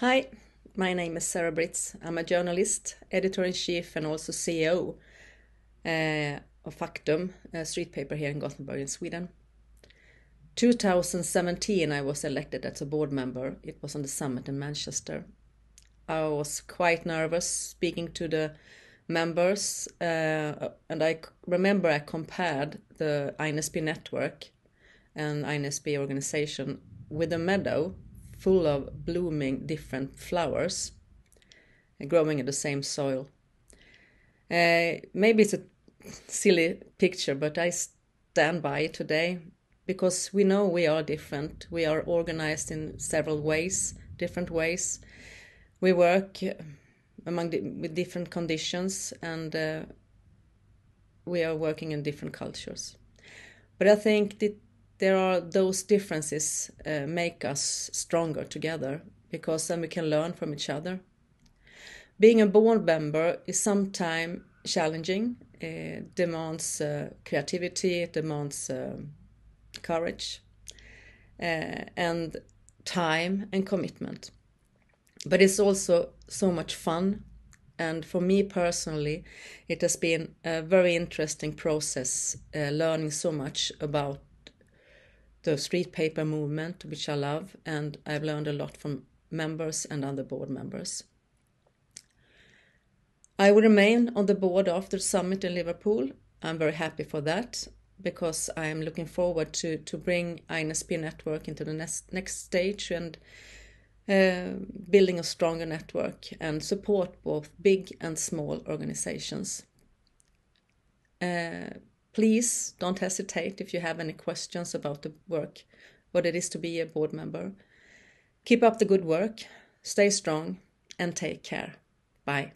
Hi, my name is Sarah Britz. I'm a journalist, editor in chief, and also CEO uh, of Factum, a street paper here in Gothenburg, in Sweden. 2017, I was elected as a board member. It was on the summit in Manchester. I was quite nervous speaking to the members, uh, and I remember I compared the INSP network and INSP organization with a meadow full of blooming different flowers growing in the same soil. Uh, maybe it's a silly picture, but I stand by it today because we know we are different. We are organized in several ways, different ways. We work eh, among the, with different conditions and uh, we are working in different cultures. But I think the there are those differences uh, make us stronger together because then we can learn from each other. Being a board member is sometimes challenging, It uh, demands uh, creativity, demands um, courage, uh, and time and commitment. But it's also so much fun. And for me personally, it has been a very interesting process uh, learning so much about the street paper movement, which I love, and I've learned a lot from members and other board members. I will remain on the board after the summit in Liverpool. I'm very happy for that because I am looking forward to, to bring INSP network into the next, next stage and uh, building a stronger network and support both big and small organizations. Uh, Please don't hesitate if you have any questions about the work, what it is to be a board member. Keep up the good work, stay strong, and take care. Bye.